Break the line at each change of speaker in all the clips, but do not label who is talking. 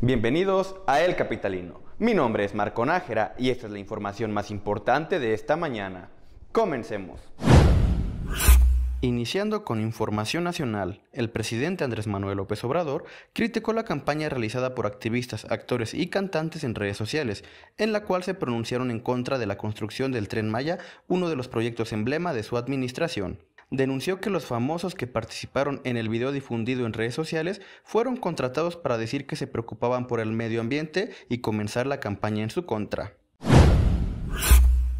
Bienvenidos a El Capitalino. Mi nombre es Marco Nájera y esta es la información más importante de esta mañana. Comencemos. Iniciando con información nacional, el presidente Andrés Manuel López Obrador criticó la campaña realizada por activistas, actores y cantantes en redes sociales, en la cual se pronunciaron en contra de la construcción del tren Maya, uno de los proyectos emblema de su administración denunció que los famosos que participaron en el video difundido en redes sociales fueron contratados para decir que se preocupaban por el medio ambiente y comenzar la campaña en su contra.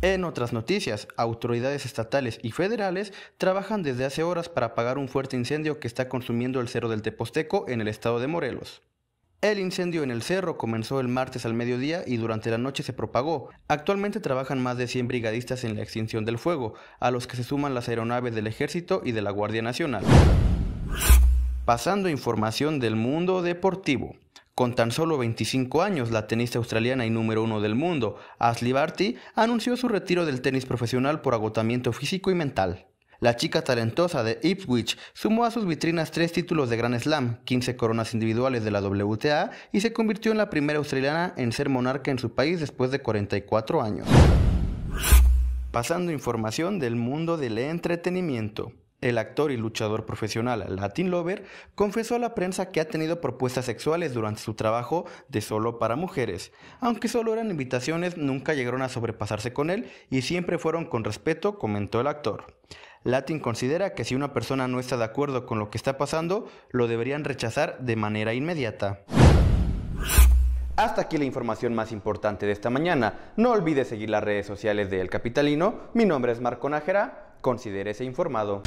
En otras noticias, autoridades estatales y federales trabajan desde hace horas para apagar un fuerte incendio que está consumiendo el Cerro del Teposteco en el estado de Morelos. El incendio en el cerro comenzó el martes al mediodía y durante la noche se propagó. Actualmente trabajan más de 100 brigadistas en la extinción del fuego, a los que se suman las aeronaves del Ejército y de la Guardia Nacional. Pasando información del mundo deportivo. Con tan solo 25 años, la tenista australiana y número uno del mundo, Ashley Barty, anunció su retiro del tenis profesional por agotamiento físico y mental. La chica talentosa de Ipswich sumó a sus vitrinas tres títulos de Grand Slam, 15 coronas individuales de la WTA y se convirtió en la primera australiana en ser monarca en su país después de 44 años. Pasando información del mundo del entretenimiento. El actor y luchador profesional Latin Lover confesó a la prensa que ha tenido propuestas sexuales durante su trabajo de solo para mujeres. Aunque solo eran invitaciones, nunca llegaron a sobrepasarse con él y siempre fueron con respeto, comentó el actor. Latin considera que si una persona no está de acuerdo con lo que está pasando, lo deberían rechazar de manera inmediata. Hasta aquí la información más importante de esta mañana. No olvides seguir las redes sociales de El Capitalino. Mi nombre es Marco Nájera. Considérese informado.